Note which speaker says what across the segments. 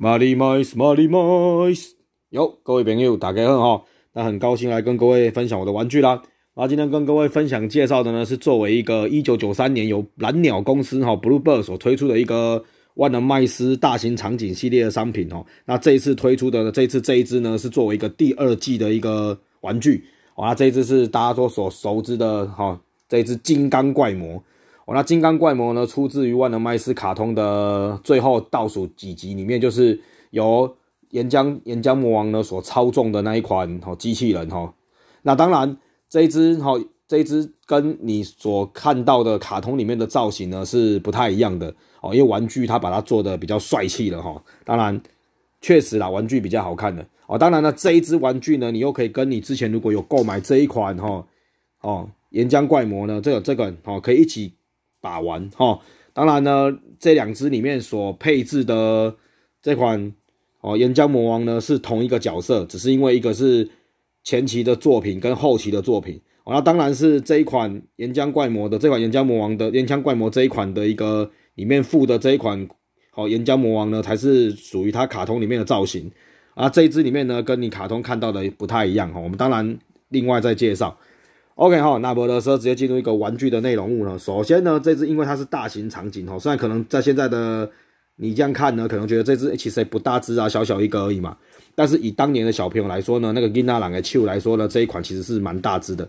Speaker 1: Smiley m i c e m e y mice，有各位朋友，大家好，那很高兴来跟各位分享我的玩具啦。那今天跟各位分享介绍的呢，是作为一个1993年由蓝鸟公司哈 Bluebird 所推出的一个万能麦斯大型场景系列的商品哦。那这一次推出的这一次这一支呢，是作为一个第二季的一个玩具。哇，这一只是大家所所熟知的哈，这一只金刚怪魔。哦，那金刚怪魔呢？出自于万能麦斯卡通的最后倒数几集里面，就是由岩浆岩浆魔王呢所操纵的那一款哦机器人哦。那当然，这一只哈这一只跟你所看到的卡通里面的造型呢是不太一样的哦，因为玩具它把它做的比较帅气了哈。当然，确实啦，玩具比较好看的哦。当然呢，这一只玩具呢，你又可以跟你之前如果有购买这一款哈哦岩浆怪魔呢，这个这个哦可以一起。把玩哈，当然呢，这两只里面所配置的这款哦，岩浆魔王呢是同一个角色，只是因为一个是前期的作品跟后期的作品哦、那当然是这一款岩浆怪魔的这款岩浆魔王的岩浆怪魔这一款的一个里面附的这一款哦，岩浆魔王呢才是属于它卡通里面的造型啊，这一只里面呢跟你卡通看到的不太一样哈，我们当然另外再介绍。OK 哈，那摩的车直接进入一个玩具的内容物呢。首先呢，这只因为它是大型场景哈，虽然可能在现在的你这样看呢，可能觉得这只 H C 不大只啊，小小一个而已嘛。但是以当年的小朋友来说呢，那个 g i n a Lang 的 Q 来说呢，这一款其实是蛮大只的。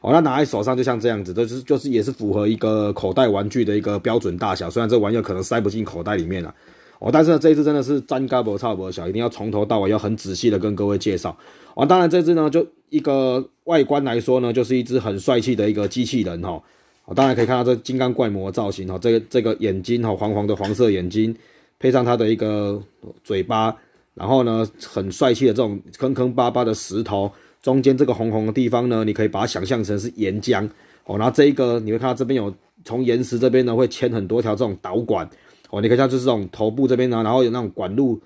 Speaker 1: 哦，那拿在手上就像这样子，就是就是也是符合一个口袋玩具的一个标准大小。虽然这玩意儿可能塞不进口袋里面了。哦，但是呢，这只真的是沾胳不差不小，一定要从头到尾要很仔细的跟各位介绍啊。当然，这只呢，就一个外观来说呢，就是一只很帅气的一个机器人哈。啊，当然可以看到这金刚怪魔造型哈，这个这个眼睛哈，黄黄的黄色眼睛，配上它的一个嘴巴，然后呢，很帅气的这种坑坑巴巴的石头，中间这个红红的地方呢，你可以把它想象成是岩浆哦。然后这一个，你会看到这边有从岩石这边呢会牵很多条这种导管。哦，你看一就是这种头部这边呢，然后有那种管路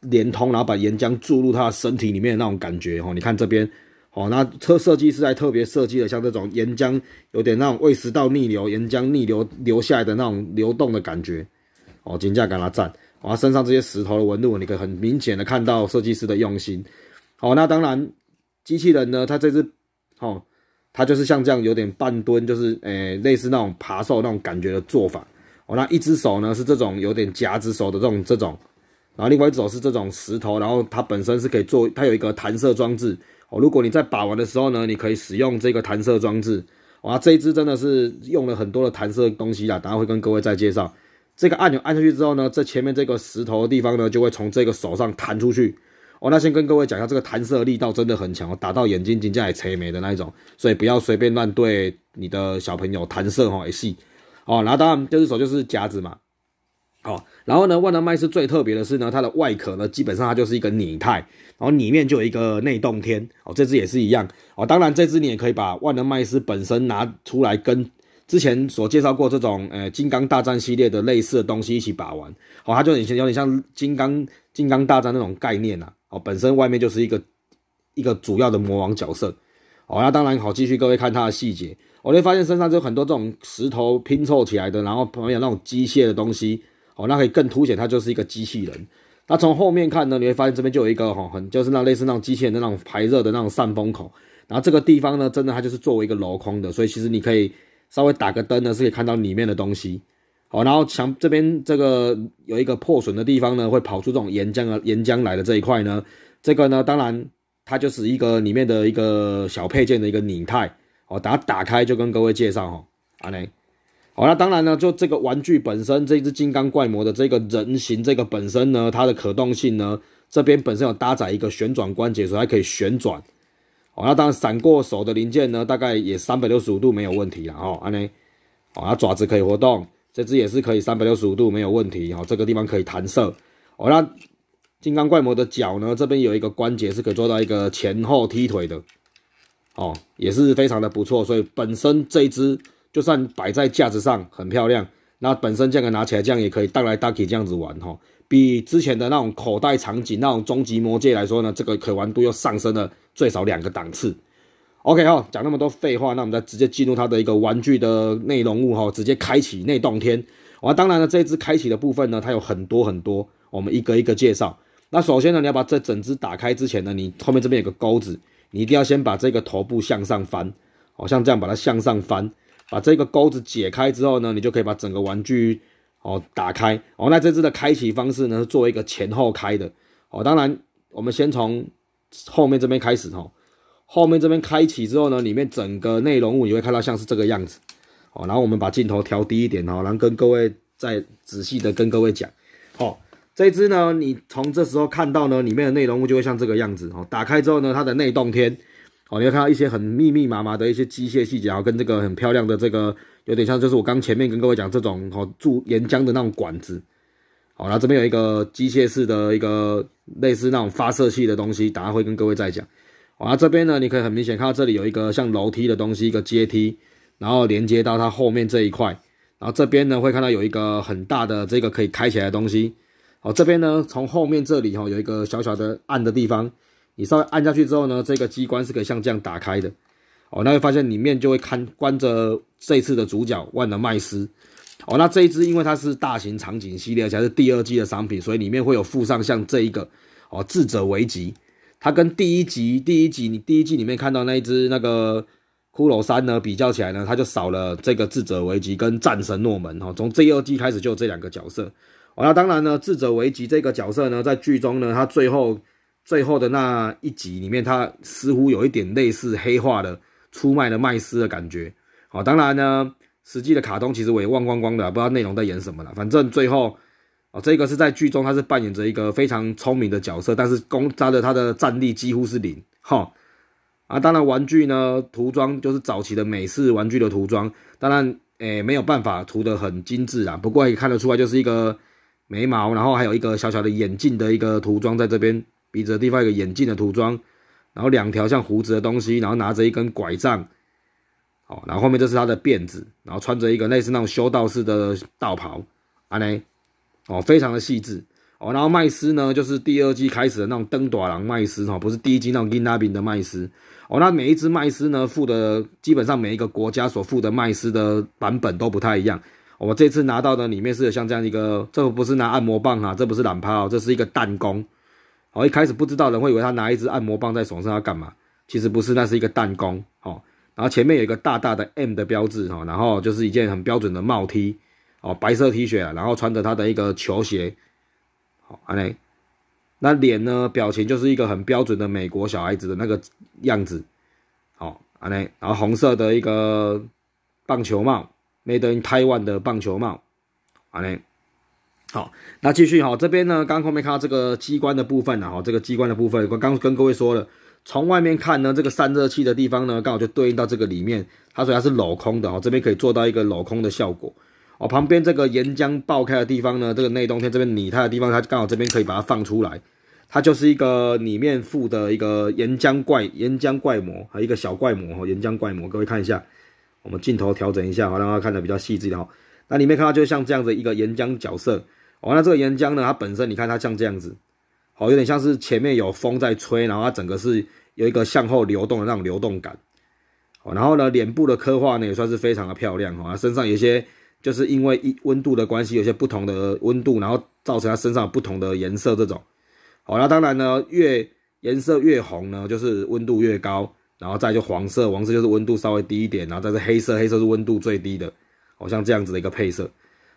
Speaker 1: 连通，然后把岩浆注入它的身体里面的那种感觉。哦，你看这边，哦，那车设计师还特别设计了像这种岩浆有点那种胃食道逆流，岩浆逆流流下来的那种流动的感觉。哦，金架感它赞，哇，身上这些石头的纹路，你可以很明显的看到设计师的用心。好，那当然，机器人呢，它这只，哦，它就是像这样有点半蹲，就是诶，类似那种爬兽那种感觉的做法。哦，那一只手呢是这种有点夹子手的这种这种，然后另外一只手是这种石头，然后它本身是可以做，它有一个弹射装置。哦，如果你在把玩的时候呢，你可以使用这个弹射装置。哇，这一只真的是用了很多的弹射东西啊，等下会跟各位再介绍。这个按钮按下去之后呢，这前面这个石头的地方呢，就会从这个手上弹出去。哦，那先跟各位讲一下，这个弹射力道真的很强，打到眼睛、颈睛也吹没的那一种，所以不要随便乱对你的小朋友弹射哦，也系。哦，然后当然这只手就是夹子嘛，哦，然后呢，万能麦斯最特别的是呢，它的外壳呢基本上它就是一个拟态，然后里面就有一个内洞天，哦，这只也是一样，哦，当然这只你也可以把万能麦斯本身拿出来跟之前所介绍过这种呃金刚大战系列的类似的东西一起把玩，哦，它就以前有点像金刚金刚大战那种概念呐，哦，本身外面就是一个一个主要的魔王角色，哦，那当然好，继续各位看它的细节。你会发现身上就很多这种石头拼凑起来的，然后边有那种机械的东西，哦，那可以更凸显它就是一个机器人。那从后面看呢，你会发现这边就有一个哦，很就是那类似那种机器人的那种排热的那种散风口。然后这个地方呢，真的它就是作为一个镂空的，所以其实你可以稍微打个灯呢，是可以看到里面的东西。好，然后墙这边这个有一个破损的地方呢，会跑出这种岩浆啊，岩浆来的这一块呢，这个呢，当然它就是一个里面的一个小配件的一个拧态。哦，等下打开就跟各位介绍哈，安内。好，那当然呢，就这个玩具本身，这只金刚怪魔的这个人形，这个本身呢，它的可动性呢，这边本身有搭载一个旋转关节，所以它可以旋转。哦，那当然闪过手的零件呢，大概也三百六十五度没有问题了哈，安内。哦，它爪子可以活动，这只也是可以三百六十五度没有问题。哦，这个地方可以弹射。哦，那金刚怪魔的脚呢，这边有一个关节，是可以做到一个前后踢腿的。哦，也是非常的不错，所以本身这一只就算摆在架子上很漂亮，那本身这样拿起来这样也可以当来搭起这样子玩哈，比之前的那种口袋场景那种终极魔戒来说呢，这个可玩度又上升了最少两个档次。OK 哈，讲那么多废话，那我们再直接进入它的一个玩具的内容物哈，直接开启内洞天。哇，当然了，这一只开启的部分呢，它有很多很多，我们一个一个介绍。那首先呢，你要把这整只打开之前呢，你后面这边有个钩子。你一定要先把这个头部向上翻，哦，像这样把它向上翻，把这个钩子解开之后呢，你就可以把整个玩具哦打开哦。那这只的开启方式呢，是作为一个前后开的哦。当然，我们先从后面这边开始哦。后面这边开启之后呢，里面整个内容物你会看到像是这个样子哦。然后我们把镜头调低一点哦，然后跟各位再仔细的跟各位讲。这只呢，你从这时候看到呢，里面的内容物就会像这个样子哦。打开之后呢，它的内洞天哦，你会看到一些很密密麻麻的一些机械细节，跟这个很漂亮的这个有点像，就是我刚前面跟各位讲这种哦注岩浆的那种管子。好，然后这边有一个机械式的一个类似那种发射器的东西，等下会跟各位再讲。啊，这边呢，你可以很明显看到这里有一个像楼梯的东西，一个阶梯，然后连接到它后面这一块。然后这边呢，会看到有一个很大的这个可以开起来的东西。哦，这边呢，从后面这里哈，有一个小小的按的地方，你稍微按下去之后呢，这个机关是可以像这样打开的。哦，那会发现里面就会看关着这次的主角万能麦斯。哦，那这一只因为它是大型场景系列，而且是第二季的商品，所以里面会有附上像这一个哦，智者维吉。它跟第一集第一集你第一季里面看到那一只那个骷髅山呢比较起来呢，它就少了这个智者维吉跟战神诺门。哦，从第二季开始就有这两个角色。啊，当然呢，智者为吉这个角色呢，在剧中呢，他最后最后的那一集里面，他似乎有一点类似黑化的出卖了麦斯的感觉。好，当然呢，实际的卡通其实我也忘光光的，不知道内容在演什么了。反正最后，哦，这个是在剧中他是扮演着一个非常聪明的角色，但是攻他的他的战力几乎是零。哈，啊，当然玩具呢涂装就是早期的美式玩具的涂装，当然，诶，没有办法涂得很精致啊，不过也看得出来就是一个。眉毛，然后还有一个小小的眼镜的一个涂装在这边鼻子的地方，一个眼镜的涂装，然后两条像胡子的东西，然后拿着一根拐杖，好，然后后面这是他的辫子，然后穿着一个类似那种修道士的道袍，啊内，哦，非常的细致，哦，然后麦斯呢，就是第二季开始的那种登短郎麦斯，哈，不是第一季那种金拉饼的麦斯，哦，那每一只麦斯呢，附的基本上每一个国家所附的麦斯的版本都不太一样。我们这次拿到的里面是有像这样一个，这个不是拿按摩棒哈，这不是懒泡，这是一个弹弓。哦，一开始不知道人会以为他拿一支按摩棒在手上要干嘛，其实不是，那是一个弹弓。哦，然后前面有一个大大的 M 的标志哈，然后就是一件很标准的帽 T，哦，白色 T 恤，然后穿着他的一个球鞋。好，安内，那脸呢，表情就是一个很标准的美国小孩子的那个样子。好，安内，然后红色的一个棒球帽。Made in Taiwan 的棒球帽，好嘞，好，那继续哈，这边呢刚后面看到这个机关的部分呢，哈，这个机关的部分刚跟各位说了，从外面看呢，这个散热器的地方呢，刚好就对应到这个里面，它所以它是镂空的，哈，这边可以做到一个镂空的效果，哦，旁边这个岩浆爆开的地方呢，这个内冬天这边拟态的地方，它刚好这边可以把它放出来，它就是一个里面附的一个岩浆怪、岩浆怪模，和一个小怪模哈，岩浆怪模，各位看一下。我们镜头调整一下好让它看得比较细致的哈。那里面看到就像这样子一个岩浆角色哦。那这个岩浆呢，它本身你看它像这样子，好，有点像是前面有风在吹，然后它整个是有一个向后流动的那种流动感。哦，然后呢，脸部的刻画呢也算是非常的漂亮哈。身上有些就是因为一温度的关系，有些不同的温度，然后造成它身上不同的颜色这种。好了，当然呢，越颜色越红呢，就是温度越高。然后再就黄色，黄色就是温度稍微低一点，然后再是黑色，黑色是温度最低的，哦像这样子的一个配色，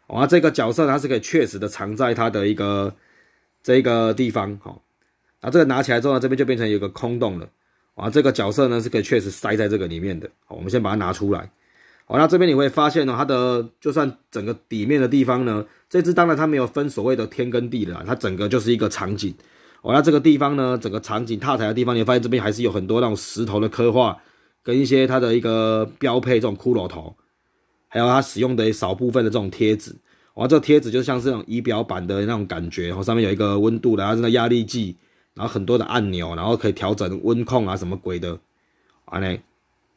Speaker 1: 那这个角色它是可以确实的藏在它的一个这个地方，好，那这个拿起来之后呢，这边就变成一个空洞了，啊这个角色呢是可以确实塞在这个里面的，好我们先把它拿出来，好那这边你会发现呢，它的就算整个底面的地方呢，这只当然它没有分所谓的天跟地了，它整个就是一个场景。哦，那这个地方呢，整个场景踏台的地方，你会发现这边还是有很多那种石头的刻画，跟一些它的一个标配这种骷髅头，还有它使用的少部分的这种贴纸。哇、后这个贴纸就像是那种仪表板的那种感觉，然后上面有一个温度，然后是压力计，然后很多的按钮，然后可以调整温控啊什么鬼的，啊嘞，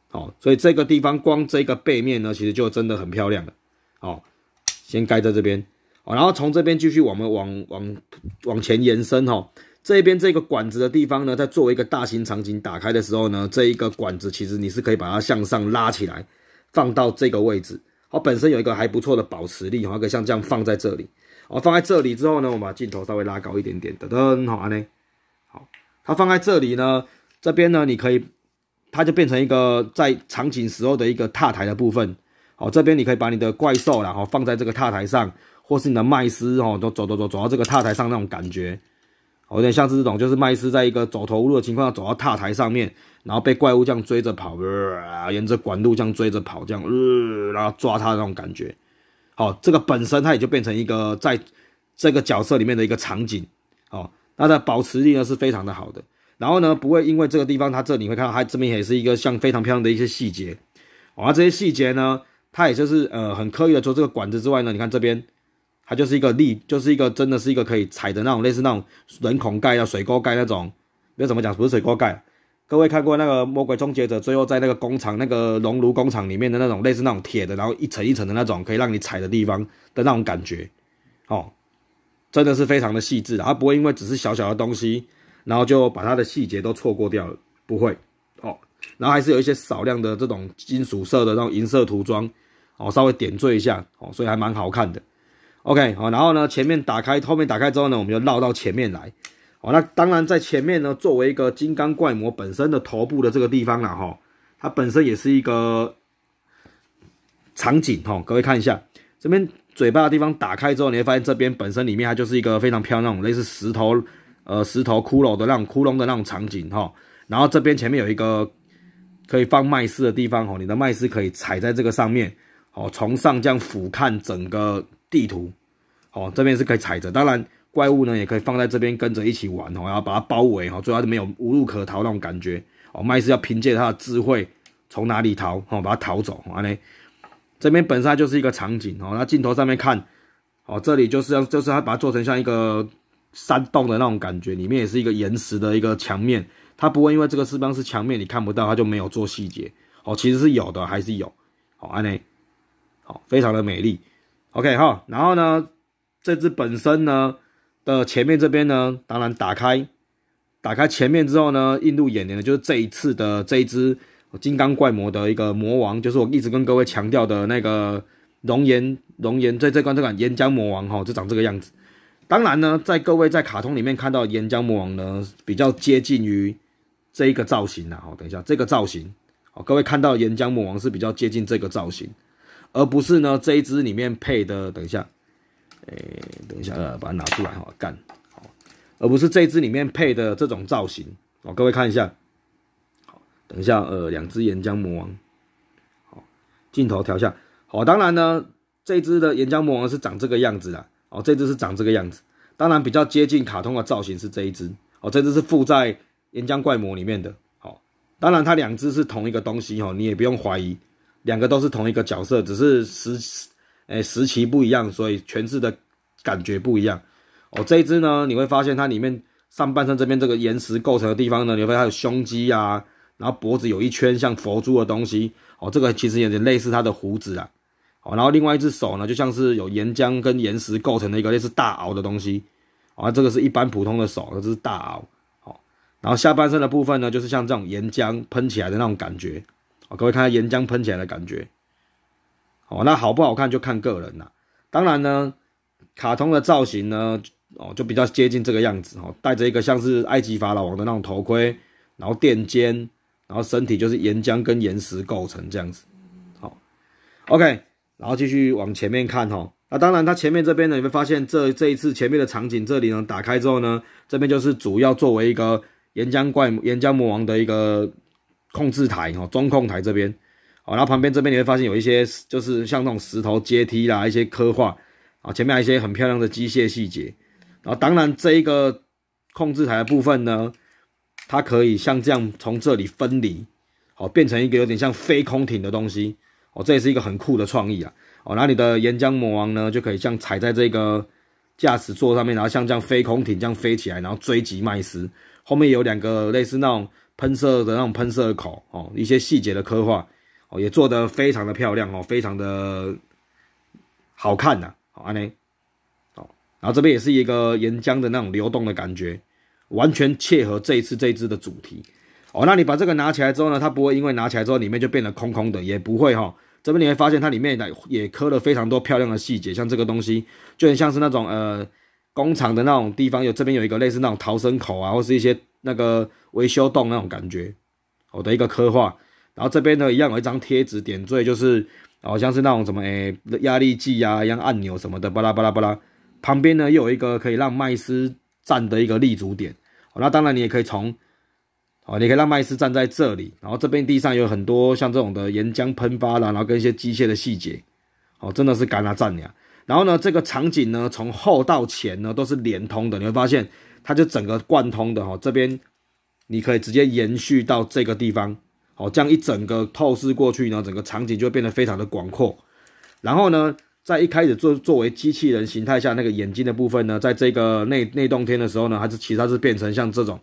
Speaker 1: 好，所以这个地方光这个背面呢，其实就真的很漂亮了。好，先盖在这边，然后从这边继续我们往往往前延伸哈。这边这个管子的地方呢，在作为一个大型场景打开的时候呢，这一个管子其实你是可以把它向上拉起来，放到这个位置。好，本身有一个还不错的保持力，还可以像这样放在这里。哦，放在这里之后呢，我们把镜头稍微拉高一点点，噔噔，好安呢。好，它放在这里呢，这边呢，你可以，它就变成一个在场景时候的一个踏台的部分。好，这边你可以把你的怪兽，然后放在这个踏台上，或是你的麦斯，哦，都走走走走到这个踏台上那种感觉。有点像是这种，就是麦斯在一个走投无路的情况下走到踏台上面，然后被怪物这样追着跑，呃、沿着管路这样追着跑这样，呃，然后抓他那种感觉。好，这个本身它也就变成一个在这个角色里面的一个场景。好，那它保持力呢是非常的好的。然后呢，不会因为这个地方，它这里你会看到它这边也是一个像非常漂亮的一些细节。啊，这些细节呢，它也就是呃很刻意的做这个管子之外呢，你看这边。它就是一个立，就是一个真的是一个可以踩的那种，类似那种人孔盖啊、水沟盖那种。要怎么讲？不是水沟盖。各位看过那个《魔鬼终结者》，最后在那个工厂、那个熔炉工厂里面的那种类似那种铁的，然后一层一层的那种可以让你踩的地方的那种感觉，哦，真的是非常的细致它不会因为只是小小的东西，然后就把它的细节都错过掉了，不会。哦，然后还是有一些少量的这种金属色的那种银色涂装，哦，稍微点缀一下，哦，所以还蛮好看的。OK，好，然后呢，前面打开，后面打开之后呢，我们就绕到前面来。哦，那当然在前面呢，作为一个金刚怪魔本身的头部的这个地方了哈，它本身也是一个场景哈。各位看一下，这边嘴巴的地方打开之后，你会发现这边本身里面它就是一个非常漂亮类似石头，呃，石头骷髅的那种窟窿的那种场景哈。然后这边前面有一个可以放麦斯的地方哦，你的麦斯可以踩在这个上面哦，从上这样俯瞰整个。地图，哦，这边是可以踩着。当然，怪物呢也可以放在这边跟着一起玩哦，然后把它包围哈，最后就没有无路可逃那种感觉哦。麦斯要凭借他的智慧从哪里逃哦，把它逃走安内。这边本身就是一个场景哦，那镜头上面看哦，这里就是要就是它把它做成像一个山洞的那种感觉，里面也是一个岩石的一个墙面，它不会因为这个是方是墙面你看不到，它就没有做细节哦，其实是有的，还是有哦安内，好，非常的美丽。OK 哈，然后呢，这只本身呢的前面这边呢，当然打开，打开前面之后呢，映入眼帘的就是这一次的这一只金刚怪魔的一个魔王，就是我一直跟各位强调的那个熔岩熔岩在这款这款岩浆魔王哈，就长这个样子。当然呢，在各位在卡通里面看到岩浆魔王呢，比较接近于这一个造型啦。哈。等一下这个造型，好，各位看到岩浆魔王是比较接近这个造型。而不是呢这一支里面配的，等一下，诶，等一下，呃，把它拿出来哈，干好，而不是这一支里面配的这种造型哦，各位看一下，好，等一下，呃，两只岩浆魔王，好，镜头调下，好，当然呢，这一支的岩浆魔王是长这个样子的哦，这只是长这个样子，当然比较接近卡通的造型是这一只，哦，这只是附在岩浆怪魔里面的，好，当然它两只是同一个东西哦，你也不用怀疑。两个都是同一个角色，只是时，诶时期不一样，所以诠释的感觉不一样。哦，这一只呢，你会发现它里面上半身这边这个岩石构成的地方呢，你会发现有胸肌呀，然后脖子有一圈像佛珠的东西。哦，这个其实有点类似它的胡子啊。哦，然后另外一只手呢，就像是有岩浆跟岩石构成的一个类似大鳌的东西。啊，这个是一般普通的手，这是大鳌。然后下半身的部分呢，就是像这种岩浆喷起来的那种感觉。哦，各位看下岩浆喷起来的感觉。哦，那好不好看就看个人了。当然呢，卡通的造型呢，哦，就比较接近这个样子。哦，戴着一个像是埃及法老王的那种头盔，然后垫肩，然后身体就是岩浆跟岩石构成这样子。好，OK，然后继续往前面看。哦，那当然，它前面这边呢，你会发现这这一次前面的场景这里呢打开之后呢，这边就是主要作为一个岩浆怪、岩浆魔王的一个。控制台哦，中控台这边哦，然后旁边这边你会发现有一些就是像那种石头阶梯啦，一些刻画啊，前面还有一些很漂亮的机械细节。然后当然这一个控制台的部分呢，它可以像这样从这里分离，好变成一个有点像飞空艇的东西哦，这也是一个很酷的创意啊。哦，然后你的岩浆魔王呢就可以像踩在这个驾驶座上面，然后像这样飞空艇这样飞起来，然后追击麦斯。后面有两个类似那种。喷射的那种喷射口哦，一些细节的刻画哦，也做得非常的漂亮哦，非常的好看呐，好嘞，好，然后这边也是一个岩浆的那种流动的感觉，完全切合这一次这一支的主题哦。那你把这个拿起来之后呢，它不会因为拿起来之后里面就变得空空的，也不会哈。这边你会发现它里面也也刻了非常多漂亮的细节，像这个东西就很像是那种呃工厂的那种地方，有这边有一个类似那种逃生口啊，或是一些。那个维修洞那种感觉，我的一个刻画。然后这边呢，一样有一张贴纸点缀，就是好像是那种什么哎压力计呀，一样按钮什么的巴拉巴拉巴拉。旁边呢又有一个可以让麦斯站的一个立足点。那当然你也可以从，哦，你可以让麦斯站在这里。然后这边地上有很多像这种的岩浆喷发啦，然后跟一些机械的细节，哦，真的是干了站呀。然后呢，这个场景呢从后到前呢都是连通的，你会发现。它就整个贯通的哈，这边你可以直接延续到这个地方，哦，这样一整个透视过去，呢，整个场景就变得非常的广阔。然后呢，在一开始作作为机器人形态下那个眼睛的部分呢，在这个内内洞天的时候呢，它是其他是变成像这种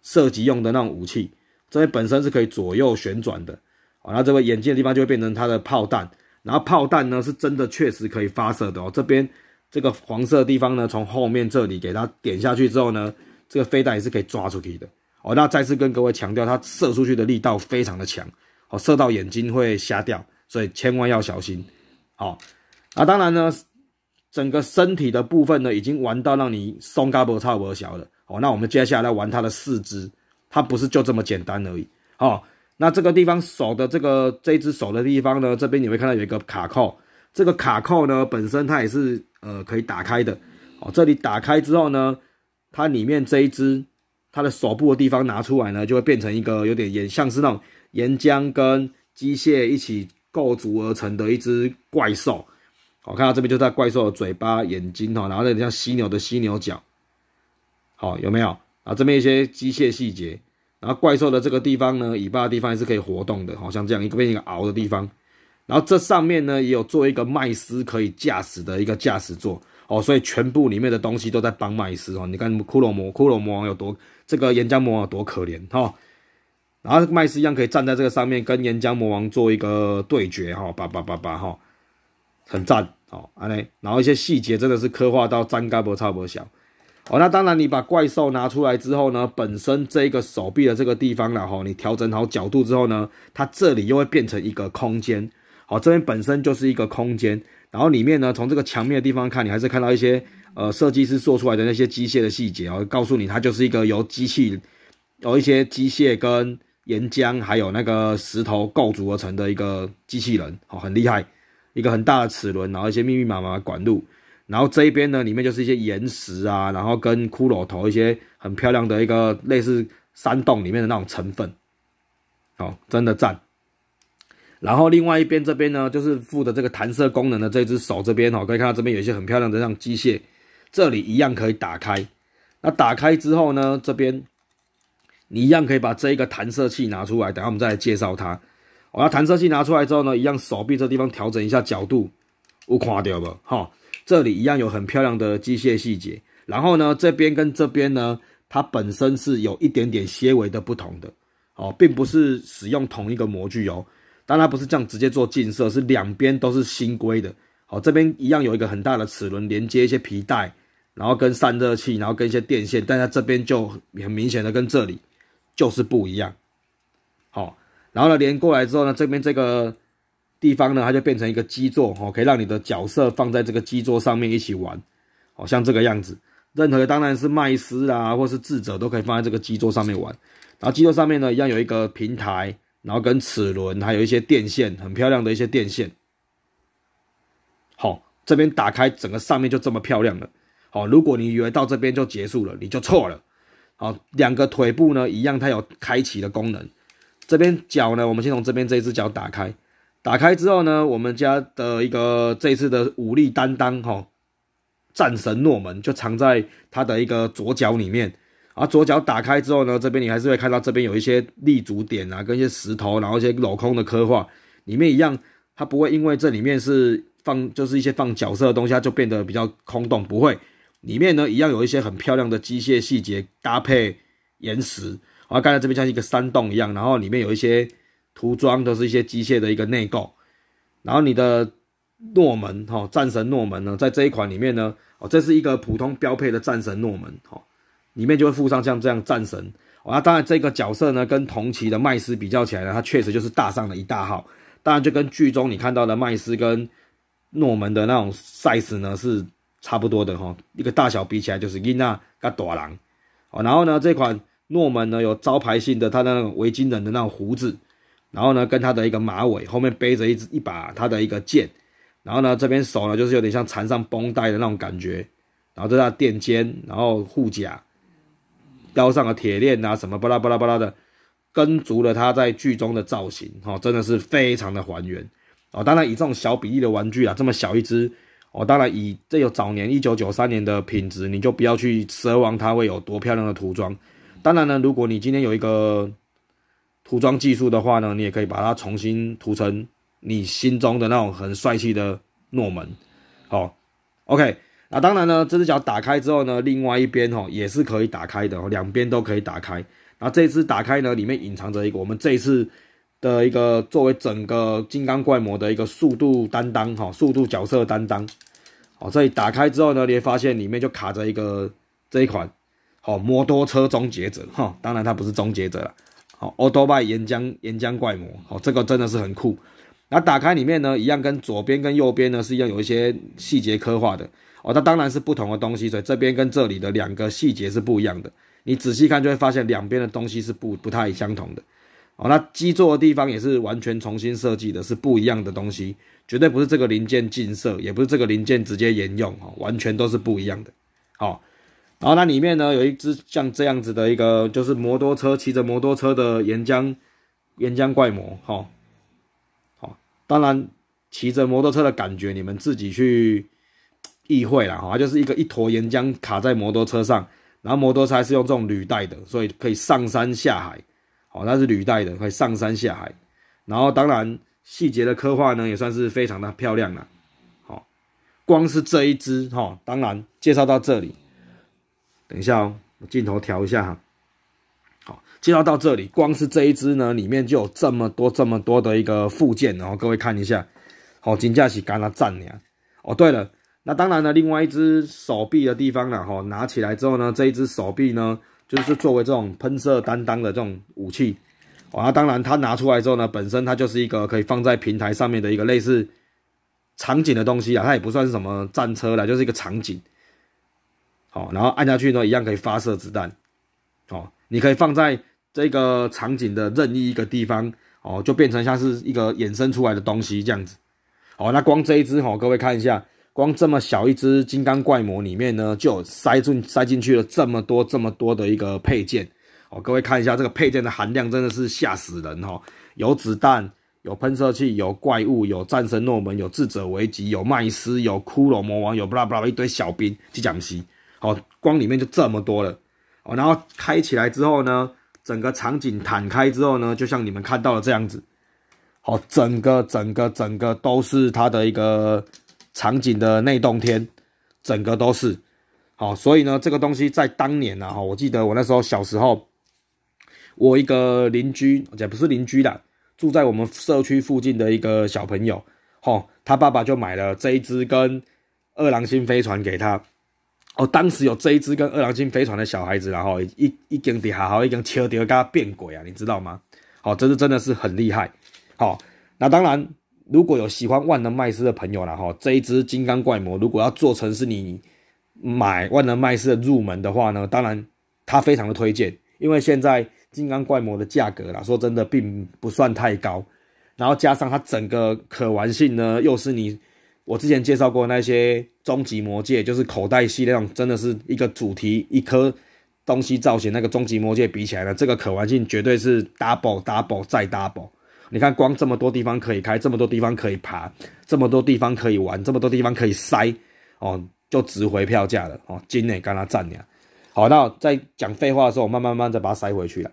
Speaker 1: 射击用的那种武器，这边本身是可以左右旋转的，啊，那这个眼睛的地方就会变成它的炮弹，然后炮弹呢是真的确实可以发射的哦，这边。这个黄色地方呢，从后面这里给它点下去之后呢，这个飞弹也是可以抓出去的哦。那再次跟各位强调，它射出去的力道非常的强哦，射到眼睛会瞎掉，所以千万要小心哦。那当然呢，整个身体的部分呢，已经玩到让你松嘎不差不小了哦。那我们接下来玩它的四肢，它不是就这么简单而已哦。那这个地方手的这个这只手的地方呢，这边你会看到有一个卡扣。这个卡扣呢，本身它也是呃可以打开的哦。这里打开之后呢，它里面这一只它的手部的地方拿出来呢，就会变成一个有点岩，像是那种岩浆跟机械一起构筑而成的一只怪兽。好，看到这边就是怪兽的嘴巴、眼睛哈，然后那里像犀牛的犀牛角。好，有没有？啊，这边一些机械细节，然后怪兽的这个地方呢，尾巴的地方也是可以活动的，好像这样一个变成一个凹的地方。然后这上面呢也有做一个麦斯可以驾驶的一个驾驶座哦，所以全部里面的东西都在帮麦斯哦。你看骷髅魔、骷髅魔王有多这个岩浆魔王有多可怜哈。然后麦斯一样可以站在这个上面跟岩浆魔王做一个对决哈，叭叭叭叭哈，很赞哦。安利，然后一些细节真的是刻画到张嘎不差不多小。哦。那当然，你把怪兽拿出来之后呢，本身这一个手臂的这个地方了哈，你调整好角度之后呢，它这里又会变成一个空间。哦，这边本身就是一个空间，然后里面呢，从这个墙面的地方看，你还是看到一些呃设计师做出来的那些机械的细节哦，告诉你它就是一个由机器、有一些机械跟岩浆还有那个石头构筑而成的一个机器人，哦，很厉害，一个很大的齿轮，然后一些密密麻麻的管路，然后这一边呢，里面就是一些岩石啊，然后跟骷髅头一些很漂亮的一个类似山洞里面的那种成分，哦，真的赞。然后另外一边这边呢，就是附的这个弹射功能的这只手这边哈，可以看到这边有一些很漂亮的像机械，这里一样可以打开。那打开之后呢，这边你一样可以把这一个弹射器拿出来。等下我们再来介绍它。我要弹射器拿出来之后呢，一样手臂这地方调整一下角度。我垮掉了哈，这里一样有很漂亮的机械细节。然后呢，这边跟这边呢，它本身是有一点点些微的不同的哦，并不是使用同一个模具哦。但它不是这样直接做近色，是两边都是新规的。好，这边一样有一个很大的齿轮连接一些皮带，然后跟散热器，然后跟一些电线。但它这边就很明显的跟这里就是不一样。好，然后呢连过来之后呢，这边这个地方呢，它就变成一个基座，哦，可以让你的角色放在这个基座上面一起玩。哦，像这个样子，任何当然是麦斯啊，或是智者都可以放在这个基座上面玩。然后基座上面呢，一样有一个平台。然后跟齿轮还有一些电线，很漂亮的一些电线。好，这边打开，整个上面就这么漂亮了。好，如果你以为到这边就结束了，你就错了。好，两个腿部呢一样，它有开启的功能。这边脚呢，我们先从这边这一只脚打开。打开之后呢，我们家的一个这一次的武力担当哈，战神诺门就藏在它的一个左脚里面。而左脚打开之后呢，这边你还是会看到这边有一些立足点啊，跟一些石头，然后一些镂空的刻画，里面一样，它不会因为这里面是放，就是一些放角色的东西，它就变得比较空洞，不会。里面呢一样有一些很漂亮的机械细节搭配岩石，啊，刚才这边像一个山洞一样，然后里面有一些涂装都是一些机械的一个内构，然后你的诺门哈，战神诺门呢，在这一款里面呢，哦，这是一个普通标配的战神诺门哈。里面就会附上像这样战神，啊，当然这个角色呢，跟同期的麦斯比较起来呢，他确实就是大上了一大号。当然就跟剧中你看到的麦斯跟诺门的那种 size 呢是差不多的哈，一个大小比起来就是伊娜跟朵狼。哦，然后呢这款诺门呢有招牌性的他那种维京人的那种胡子，然后呢跟他的一个马尾，后面背着一只一把他的一个剑，然后呢这边手呢就是有点像缠上绷带的那种感觉，然后这他垫肩，然后护甲。腰上的铁链啊，什么巴拉巴拉巴拉的，跟足了他在剧中的造型哦，真的是非常的还原哦。当然以这种小比例的玩具啊，这么小一只哦，当然以这有早年一九九三年的品质，你就不要去奢望它会有多漂亮的涂装。当然呢，如果你今天有一个涂装技术的话呢，你也可以把它重新涂成你心中的那种很帅气的诺门。好，OK。那当然呢，这只脚打开之后呢，另外一边哈也是可以打开的，两边都可以打开。那这次打开呢，里面隐藏着一个我们这一次的一个作为整个金刚怪魔的一个速度担当哈，速度角色担当。哦，这里打开之后呢，你会发现里面就卡着一个这一款哦摩托车终结者哈。当然它不是终结者了，哦，奥多拜岩浆岩浆怪魔哦，这个真的是很酷。那打开里面呢，一样跟左边跟右边呢是一样有一些细节刻画的。哦，它当然是不同的东西，所以这边跟这里的两个细节是不一样的。你仔细看就会发现两边的东西是不不太相同的。哦，那基座的地方也是完全重新设计的，是不一样的东西，绝对不是这个零件进色，也不是这个零件直接沿用，哦，完全都是不一样的。哦，然后那里面呢有一只像这样子的一个，就是摩托车骑着摩托车的岩浆岩浆怪魔，哈，好，当然骑着摩托车的感觉你们自己去。议会啦，哈，它就是一个一坨岩浆卡在摩托车上，然后摩托车是用这种履带的，所以可以上山下海，好，那是履带的，可以上山下海。然后当然细节的刻画呢，也算是非常的漂亮了，好，光是这一只哈，当然介绍到这里，等一下哦，镜头调一下哈，好，介绍到这里，光是这一只呢，里面就有这么多这么多的一个附件，然后各位看一下，好，金驾是杆啊，赞娘，哦，对了。那当然了，另外一只手臂的地方呢，哈，拿起来之后呢，这一只手臂呢，就是作为这种喷射担当的这种武器，啊，当然它拿出来之后呢，本身它就是一个可以放在平台上面的一个类似场景的东西啊，它也不算是什么战车了，就是一个场景。好，然后按下去呢，一样可以发射子弹。好，你可以放在这个场景的任意一个地方，哦，就变成像是一个衍生出来的东西这样子。哦，那光这一只，哦，各位看一下。光这么小一只金刚怪模里面呢，就塞进塞进去了这么多这么多的一个配件哦，各位看一下这个配件的含量真的是吓死人哦！有子弹，有喷射器，有怪物，有战神诺门，有智者危吉，有麦斯，有骷髅魔王，有布拉布拉一堆小兵，去讲西，好，光里面就这么多了哦。然后开起来之后呢，整个场景摊开之后呢，就像你们看到的这样子，好，整个整个整个都是它的一个。场景的内洞天，整个都是好，所以呢，这个东西在当年呢，哈，我记得我那时候小时候，我一个邻居，也不是邻居啦，住在我们社区附近的一个小朋友，哈，他爸爸就买了这一只跟二郎星飞船给他，哦，当时有这一只跟二郎星飞船的小孩子，然后一一根底下好一根蚯蚓给他变鬼啊，你知道吗？好，这是真的是很厉害，好，那当然。如果有喜欢万能麦斯的朋友了哈，这一只金刚怪魔如果要做成是你买万能麦斯的入门的话呢，当然他非常的推荐，因为现在金刚怪魔的价格啦，说真的并不算太高，然后加上它整个可玩性呢，又是你我之前介绍过那些终极魔戒，就是口袋系列，真的是一个主题一颗东西造型，那个终极魔戒比起来呢，这个可玩性绝对是 double double 再 double。你看，光这么多地方可以开，这么多地方可以爬，这么多地方可以玩，这么多地方可以塞，哦，就值回票价了哦，精呢，干他占了。好，那在讲废话的时候，我慢慢慢再把它塞回去了。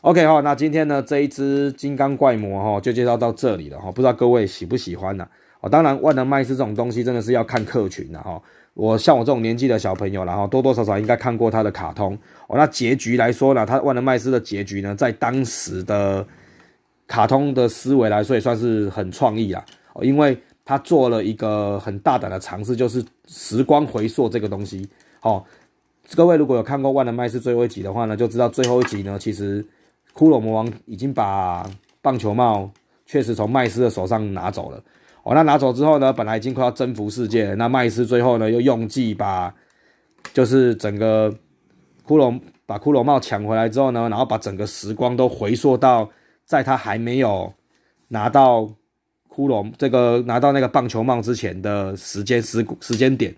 Speaker 1: OK 哈，那今天呢，这一只金刚怪魔哈，就介绍到这里了哈。不知道各位喜不喜欢呢？哦，当然，万能麦斯这种东西真的是要看客群的哈。我像我这种年纪的小朋友，然后多多少少应该看过他的卡通哦。那结局来说呢，他万能麦斯的结局呢，在当时的。卡通的思维来说，也算是很创意啦哦，因为他做了一个很大胆的尝试，就是时光回溯这个东西。哦，各位如果有看过《万能麦斯》最后一集的话呢，就知道最后一集呢，其实骷髅魔王已经把棒球帽确实从麦斯的手上拿走了哦。那拿走之后呢，本来已经快要征服世界，那麦斯最后呢，又用计把就是整个骷髅把骷髅帽抢回来之后呢，然后把整个时光都回溯到。在他还没有拿到骷髅这个拿到那个棒球帽之前的时间时时间点，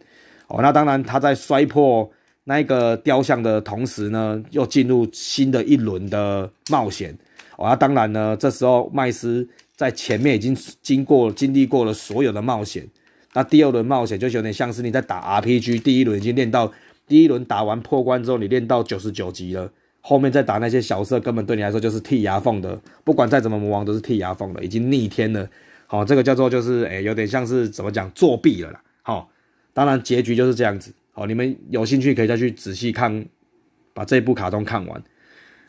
Speaker 1: 哦，那当然他在摔破那一个雕像的同时呢，又进入新的一轮的冒险。哦，那当然呢，这时候麦斯在前面已经经过经历过了所有的冒险，那第二轮冒险就是有点像是你在打 RPG，第一轮已经练到第一轮打完破关之后，你练到九十九级了。后面再打那些小色，根本对你来说就是剔牙缝的。不管再怎么魔王，都是剔牙缝的，已经逆天了。好，这个叫做就是，哎，有点像是怎么讲作弊了啦。好，当然结局就是这样子。好，你们有兴趣可以再去仔细看，把这部卡通看完。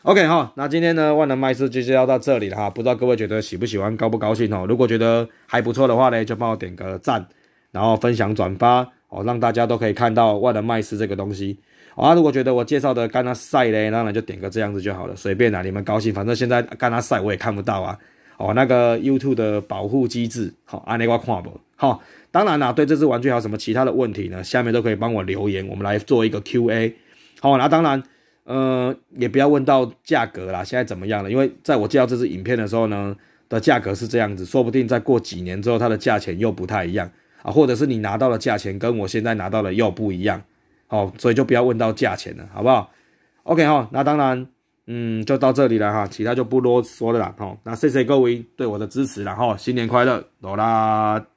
Speaker 1: OK，哦，那今天呢，万能麦斯就是要到这里了哈。不知道各位觉得喜不喜欢，高不高兴哦？如果觉得还不错的话呢，就帮我点个赞，然后分享转发哦，让大家都可以看到万能麦斯这个东西。啊，如果觉得我介绍的干他晒嘞，那然就点个这样子就好了，随便啦，你们高兴。反正现在干他晒我也看不到啊，哦，那个 YouTube 的保护机制，好，阿尼瓜看不，好。当然啦，对这只玩具还有什么其他的问题呢？下面都可以帮我留言，我们来做一个 Q A。好，那当然，呃，也不要问到价格啦，现在怎么样了？因为在我介绍这支影片的时候呢，的价格是这样子，说不定再过几年之后，它的价钱又不太一样啊，或者是你拿到的价钱跟我现在拿到的又不一样。哦，所以就不要问到价钱了，好不好？OK 哈，那当然，嗯，就到这里了哈，其他就不多说了啦，哈。那谢谢各位对我的支持了哈，新年快乐，走啦！